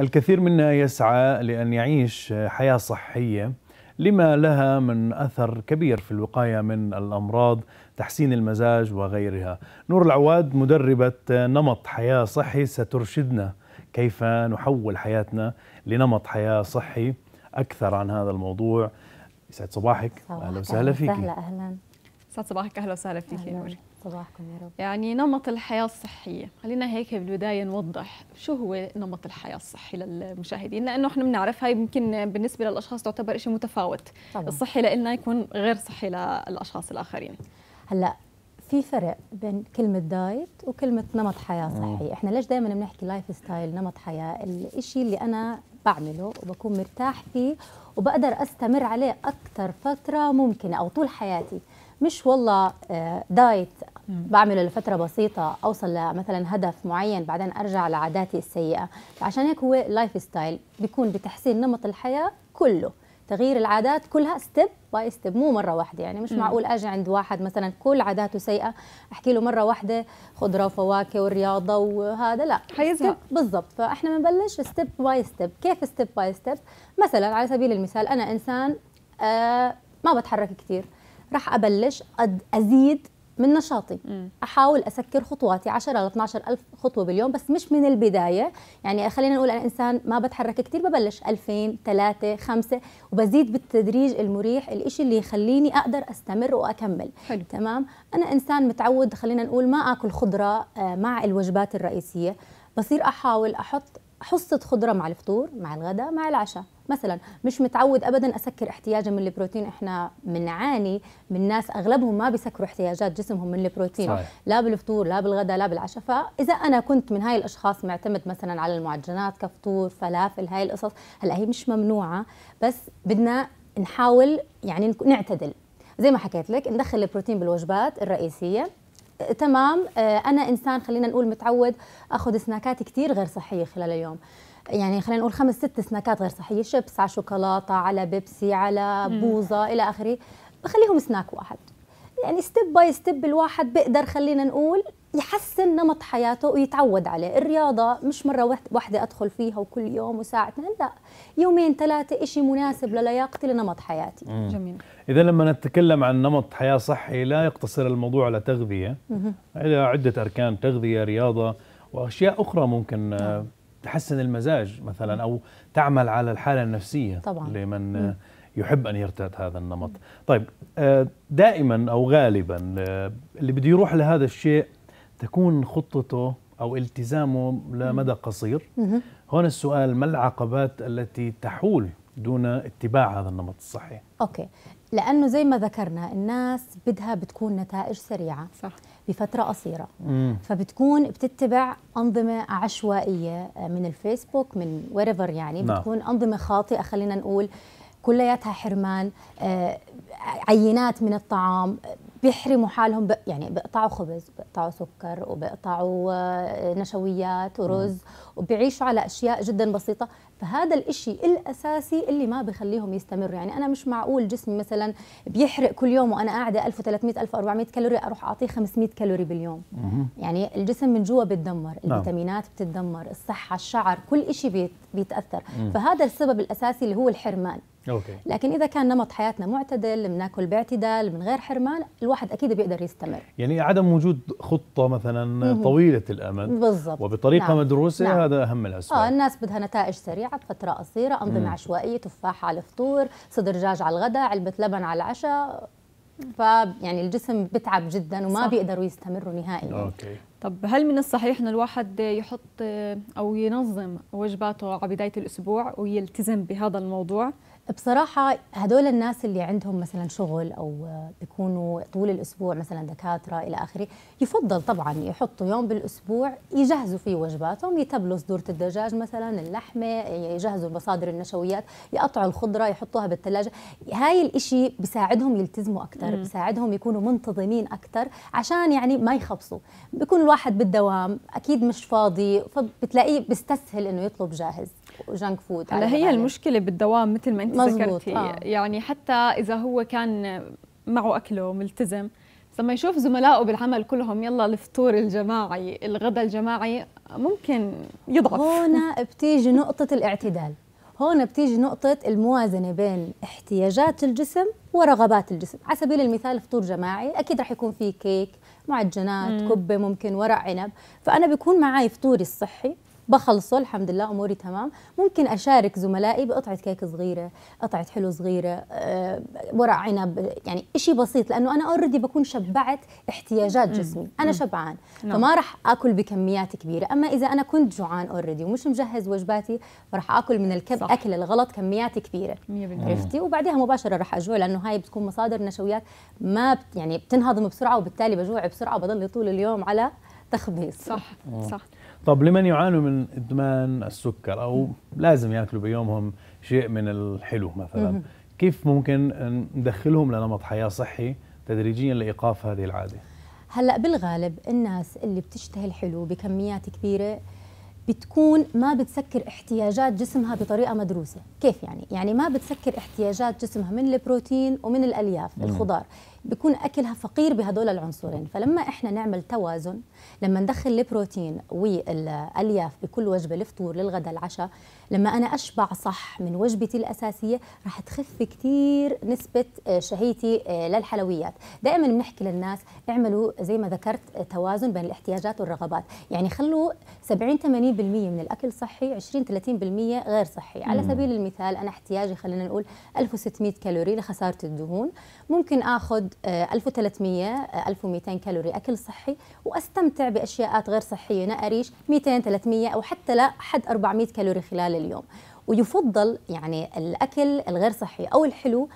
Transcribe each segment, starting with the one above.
الكثير منا يسعى لأن يعيش حياة صحية لما لها من أثر كبير في الوقاية من الأمراض تحسين المزاج وغيرها نور العواد مدربة نمط حياة صحي سترشدنا كيف نحول حياتنا لنمط حياة صحي أكثر عن هذا الموضوع يسعد صباحك أهلا وسهلا فيك أهلا أهلا استاذ صباحك اهلا وسهلا فيك يا نور صباحكم يا رب يعني نمط الحياه الصحيه خلينا هيك بالبدايه نوضح شو هو نمط الحياه الصحي للمشاهدين لانه احنا بنعرف هاي يمكن بالنسبه للاشخاص تعتبر شيء متفاوت طبعا. الصحي لنا يكون غير صحي للاشخاص الاخرين هلا في فرق بين كلمة دايت وكلمة نمط حياة صحي، احنا ليش دائما بنحكي لايف ستايل نمط حياة، الشيء اللي أنا بعمله وبكون مرتاح فيه وبقدر استمر عليه اكثر فتره ممكنه او طول حياتي مش والله آه، دايت بعمله لفتره بسيطه اوصل لمثلا هدف معين بعدين ارجع لعاداتي السيئه فعشان هيك هو لايف ستايل بيكون بتحسين نمط الحياه كله تغيير العادات كلها ستيب باي ستيب مو مره واحده يعني مش م. معقول اجي عند واحد مثلا كل عاداته سيئه احكي له مره واحده خضره وفواكه والرياضه وهذا لا حيزهق بالضبط فاحنا بنبلش ستيب باي ستيب كيف ستيب باي ستيب مثلا على سبيل المثال انا انسان آه ما بتحرك كثير راح ابلش ازيد من نشاطي م. احاول اسكر خطواتي 10 ل 12 الف خطوه باليوم بس مش من البدايه يعني خلينا نقول انا انسان ما بتحرك كثير ببلش 2000 3 5 وبزيد بالتدريج المريح الإشي اللي يخليني اقدر استمر واكمل حلو. تمام انا انسان متعود خلينا نقول ما اكل خضره آه، مع الوجبات الرئيسيه بصير احاول احط حصه خضره مع الفطور مع الغداء مع العشاء مثلا مش متعود ابدا اسكر احتياجه من البروتين احنا بنعاني من ناس اغلبهم ما بيسكروا احتياجات جسمهم من البروتين صحيح. لا بالفطور لا بالغداء لا بالعشاء فاذا انا كنت من هاي الاشخاص معتمد مثلا على المعجنات كفطور فلافل هاي القصص هلا هي مش ممنوعه بس بدنا نحاول يعني نعتدل زي ما حكيت لك ندخل البروتين بالوجبات الرئيسيه آه، تمام آه، انا انسان خلينا نقول متعود اخذ سناكات كثير غير صحيه خلال اليوم يعني خلينا نقول خمس ست سناكات غير صحيه شيبس على شوكولاته على بيبسي على بوظه الى اخره بخليهم سناك واحد يعني ستيب باي ستيب الواحد بيقدر خلينا نقول يحسن نمط حياته ويتعود عليه الرياضة مش مرة واحدة أدخل فيها وكل يوم وساعتين لا يومين ثلاثة إشي مناسب للياقتي لنمط حياتي مم. جميل إذا لما نتكلم عن نمط حياة صحي لا يقتصر الموضوع على تغذية إلى عدة أركان تغذية رياضة وأشياء أخرى ممكن مم. نعم. تحسن المزاج مثلا او تعمل على الحاله النفسيه طبعا لمن م. يحب ان يرتاد هذا النمط. طيب آه، دائما او غالبا آه، اللي بده يروح لهذا الشيء تكون خطته او التزامه لمدى قصير. هون السؤال ما العقبات التي تحول دون اتباع هذا النمط الصحي؟ اوكي، لانه زي ما ذكرنا الناس بدها بتكون نتائج سريعه. صح بفتره قصيره مم. فبتكون بتتبع انظمه عشوائيه من الفيسبوك من ويريفر يعني نعم. بتكون انظمه خاطئه خلينا نقول كلياتها حرمان آه، عينات من الطعام بيحرموا حالهم ب... يعني بيقطعوا خبز بيقطعوا سكر وبيقطعوا آه، نشويات ورز وبيعيشوا على اشياء جدا بسيطه فهذا الإشي الاساسي اللي ما بخليهم يستمروا يعني انا مش معقول جسمي مثلا بيحرق كل يوم وانا قاعده 1300 1400 كالوري اروح اعطيه 500 كالوري باليوم يعني الجسم من جوا بيتدمر نعم. الفيتامينات بتتدمر الصحه الشعر كل إشي بيت... بيتاثر فهذا السبب الاساسي اللي هو الحرمان أوكي. لكن اذا كان نمط حياتنا معتدل بناكل باعتدال من غير حرمان الواحد اكيد بيقدر يستمر يعني عدم وجود خطه مثلا طويله الامد بالضبط وبطريقه نعم. مدروسه نعم. هذا اهم الاسباب اه الناس بدها نتائج سريعه بفتره قصيره انظمه عشوائيه تفاح على الفطور صدر دجاج على الغداء علبه لبن على العشاء يعني الجسم بتعب جدا وما صح. بيقدروا يستمروا نهائيا أوكي. طب هل من الصحيح انه الواحد يحط او ينظم وجباته على بدايه الاسبوع ويلتزم بهذا الموضوع بصراحة هدول الناس اللي عندهم مثلا شغل أو بيكونوا طول الأسبوع مثلا دكاترة إلى آخره يفضل طبعا يحطوا يوم بالأسبوع يجهزوا فيه وجباتهم يتبلوا صدورة الدجاج مثلا اللحمة يجهزوا مصادر النشويات يقطعوا الخضرة يحطوها بالثلاجة هاي الإشي بساعدهم يلتزموا أكثر بساعدهم يكونوا منتظمين أكثر عشان يعني ما يخبصوا بيكون الواحد بالدوام أكيد مش فاضي فبتلاقيه بيستسهل إنه يطلب جاهز وجنك فود هلا هي عليه. المشكله بالدوام مثل ما انت ذكرتي آه. يعني حتى اذا هو كان معه اكله ملتزم لما يشوف زملائه بالعمل كلهم يلا الفطور الجماعي الغداء الجماعي ممكن يضعف هون بتيجي نقطه الاعتدال هون بتيجي نقطة الموازنة بين احتياجات الجسم ورغبات الجسم على سبيل المثال فطور جماعي أكيد رح يكون في كيك معجنات مم. كبة ممكن ورق عنب فأنا بكون معي فطوري الصحي بخلصه الحمد لله اموري تمام ممكن اشارك زملائي بقطعه كيك صغيره قطعه حلو صغيره آه، ورق عنب يعني شيء بسيط لانه انا اوريدي بكون شبعت احتياجات جسمي انا شبعان نعم. فما راح اكل بكميات كبيره اما اذا انا كنت جوعان اوريدي ومش مجهز وجباتي راح اكل من الكب اكل الغلط كميات كبيره عرفتي وبعدها مباشره راح اجوع لانه هاي بتكون مصادر نشويات ما بت يعني بتنهضم بسرعه وبالتالي بجوع بسرعه وبضل طول اليوم على تخبيص صح آه. صح طب لمن يعانوا من ادمان السكر او لازم ياكلوا بيومهم شيء من الحلو مثلا كيف ممكن ندخلهم لنمط حياه صحي تدريجيا لايقاف هذه العاده هلا بالغالب الناس اللي بتشتهي الحلو بكميات كبيره بتكون ما بتسكر احتياجات جسمها بطريقه مدروسه، كيف يعني؟ يعني ما بتسكر احتياجات جسمها من البروتين ومن الالياف، مم. الخضار، بيكون اكلها فقير بهدول العنصرين فلما احنا نعمل توازن لما ندخل البروتين والالياف بكل وجبه الفطور للغداء العشاء لما انا اشبع صح من وجبتي الاساسيه رح تخف كثير نسبه آه، شهيتي آه، للحلويات دائما بنحكي للناس اعملوا زي ما ذكرت آه، توازن بين الاحتياجات والرغبات يعني خلوا 70 80% من الاكل صحي 20 30% غير صحي على سبيل المثال انا احتياجي خلينا نقول 1600 كالوري لخساره الدهون ممكن اخذ 1300 1200 آه، آه، كالوري اكل صحي واستمتع باشياءات غير صحيه نقريش 200 300 او حتى لا حد 400 كالوري خلال اليوم ويفضل يعني الاكل الغير صحي او الحلو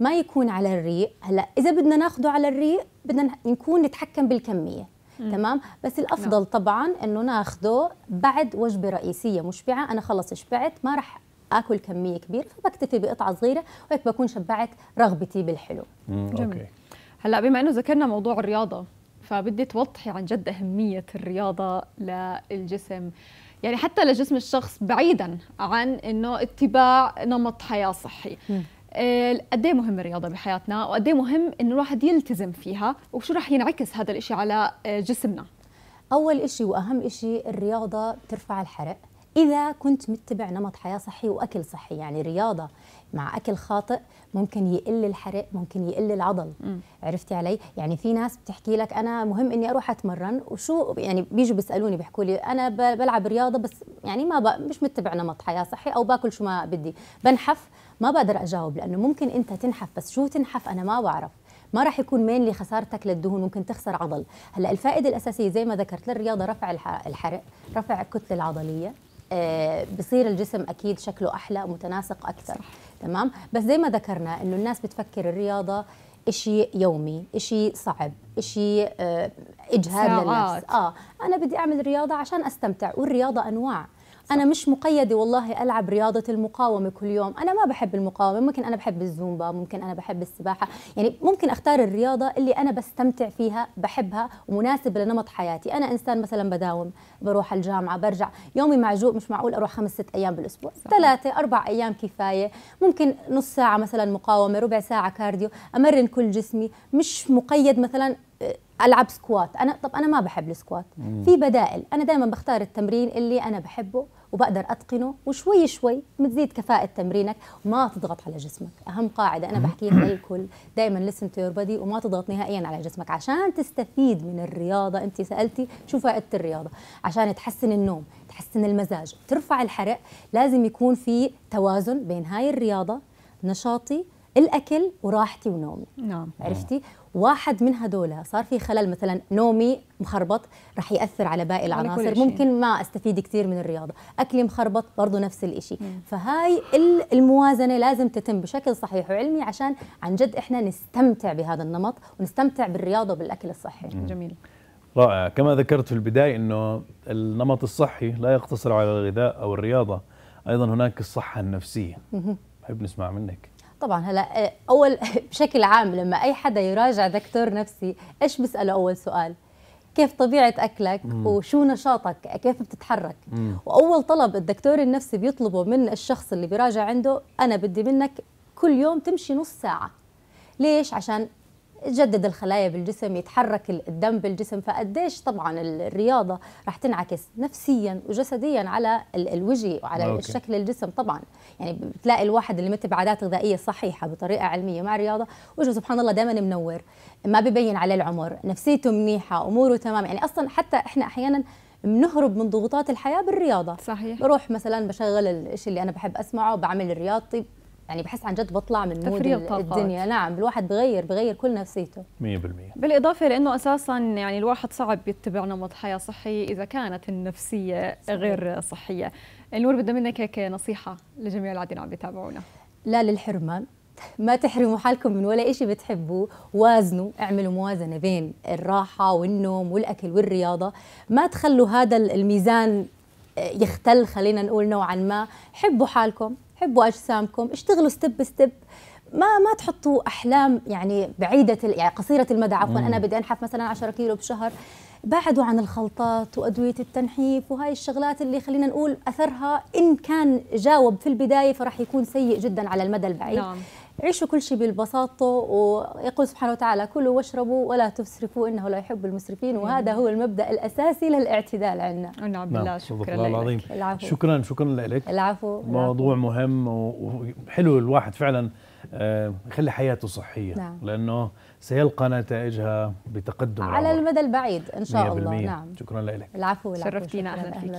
ما يكون على الريق هلا اذا بدنا ناخده على الريق بدنا نكون نتحكم بالكميه تمام بس الافضل نعم. طبعا انه ناخده بعد وجبه رئيسيه مشبعه انا خلص شبعت ما راح اكل كميه كبيره فبكتفي بقطعه صغيره وهيك بكون شبعت رغبتي بالحلو جميل. اوكي هلا بما انه ذكرنا موضوع الرياضه فبدي توضحي عن جد اهميه الرياضه للجسم يعني حتى لجسم الشخص بعيدا عن انه اتباع نمط حياه صحي قد ايه مهم الرياضه بحياتنا وقد ايه مهم انه الواحد يلتزم فيها وشو رح ينعكس هذا الشيء على آه، جسمنا اول شيء واهم شيء الرياضه بترفع الحرق إذا كنت متبع نمط حياة صحي وأكل صحي يعني رياضة مع أكل خاطئ ممكن يقل الحرق ممكن يقل العضل م. عرفتي علي يعني في ناس بتحكي لك أنا مهم إني أروح أتمرن وشو يعني بيجوا بيسألوني بيحكوا لي أنا بلعب رياضة بس يعني ما مش متبع نمط حياة صحي أو باكل شو ما بدي بنحف ما بقدر أجاوب لأنه ممكن أنت تنحف بس شو تنحف أنا ما بعرف ما راح يكون مين اللي خسارتك للدهون ممكن تخسر عضل هلا الفائده الاساسيه زي ما ذكرت للرياضه رفع الحرق رفع الكتله العضليه آه، بصير الجسم اكيد شكله احلى متناسق اكثر صح. تمام بس زي ما ذكرنا انه الناس بتفكر الرياضه شيء يومي شيء صعب شيء آه، إجهاد للنفس آه أنا بدي أعمل رياضة عشان أستمتع والرياضة أنواع انا مش مقيده والله العب رياضه المقاومه كل يوم انا ما بحب المقاومه ممكن انا بحب الزومبا ممكن انا بحب السباحه يعني ممكن اختار الرياضه اللي انا بستمتع فيها بحبها ومناسب لنمط حياتي انا انسان مثلا بداوم بروح الجامعه برجع يومي معجوق مش معقول اروح خمس ست ايام بالاسبوع ثلاثه اربع ايام كفايه ممكن نص ساعه مثلا مقاومه ربع ساعه كارديو امرن كل جسمي مش مقيد مثلا العب سكوات انا طب انا ما بحب السكوات في بدائل انا دائما بختار التمرين اللي انا بحبه وبقدر اتقنه وشوي شوي بتزيد كفاءه تمرينك وما تضغط على جسمك اهم قاعده انا بحكيها للكل دائما لسن تو يور بودي وما تضغط نهائيا على جسمك عشان تستفيد من الرياضه انت سالتي شو فائده الرياضه عشان تحسن النوم تحسن المزاج ترفع الحرق لازم يكون في توازن بين هاي الرياضه نشاطي الاكل وراحتي ونومي نعم عرفتي واحد من هدول صار في خلل مثلا نومي مخربط رح ياثر على باقي العناصر ممكن ما استفيد كثير من الرياضه اكلي مخربط برضه نفس الشيء نعم. فهاي الموازنه لازم تتم بشكل صحيح وعلمي عشان عن جد احنا نستمتع بهذا النمط ونستمتع بالرياضه وبالاكل الصحي مم. نعم. جميل رائع كما ذكرت في البدايه انه النمط الصحي لا يقتصر على الغذاء او الرياضه ايضا هناك الصحه النفسيه بحب نسمع منك طبعا هلا آه، اول بشكل عام لما اي حدا يراجع دكتور نفسي ايش بساله اول سؤال كيف طبيعه اكلك مم. وشو نشاطك كيف بتتحرك مم. واول طلب الدكتور النفسي بيطلبه من الشخص اللي بيراجع عنده انا بدي منك كل يوم تمشي نص ساعه ليش عشان تجدد الخلايا بالجسم يتحرك الدم بالجسم فقديش طبعا الرياضه رح تنعكس نفسيا وجسديا على الوجه وعلى أوكي. الشكل الجسم طبعا يعني بتلاقي الواحد اللي متبع عادات غذائيه صحيحه بطريقه علميه مع الرياضه وجهه سبحان الله دائما منور ما ببين عليه العمر نفسيته منيحه اموره تمام يعني اصلا حتى احنا احيانا بنهرب من ضغوطات الحياه بالرياضه صحيح بروح مثلا بشغل الشيء اللي انا بحب اسمعه بعمل رياضتي يعني بحس عن جد بطلع من مود الدنيا نعم الواحد بغير بغير كل نفسيته 100% بالاضافه لانه اساسا يعني الواحد صعب يتبع نمط حياه صحي اذا كانت النفسيه صحيح. غير صحيه النور بدنا منك هيك نصيحه لجميع العادين عم بيتابعونا لا للحرمان ما تحرموا حالكم من ولا شيء بتحبوه وازنوا اعملوا موازنه بين الراحه والنوم والاكل والرياضه ما تخلوا هذا الميزان يختل خلينا نقول نوعا ما حبوا حالكم حبوا اجسامكم اشتغلوا ستيب ستيب ما ما تحطوا احلام يعني بعيده يعني قصيره المدى عفوا انا بدي انحف مثلا 10 كيلو بشهر بعدوا عن الخلطات وادويه التنحيف وهاي الشغلات اللي خلينا نقول اثرها ان كان جاوب في البدايه فراح يكون سيء جدا على المدى البعيد نعم. عيشوا كل شيء بالبساطة ويقول سبحانه وتعالى كلوا واشربوا ولا تسرفوا إنه لا يحب المسرفين وهذا هو المبدأ الأساسي للاعتدال عندنا ونعم نعم، بالله نعم. شكرا الله العظيم العفو. شكرا شكرا لك العفو موضوع العفو. مهم وحلو الواحد فعلا آه، يخلي حياته صحية نعم. لأنه سيلقى نتائجها بتقدم على المدى البعيد إن شاء الله نعم شكرا لك العفو, العفو. شرفتينا أهلا فيك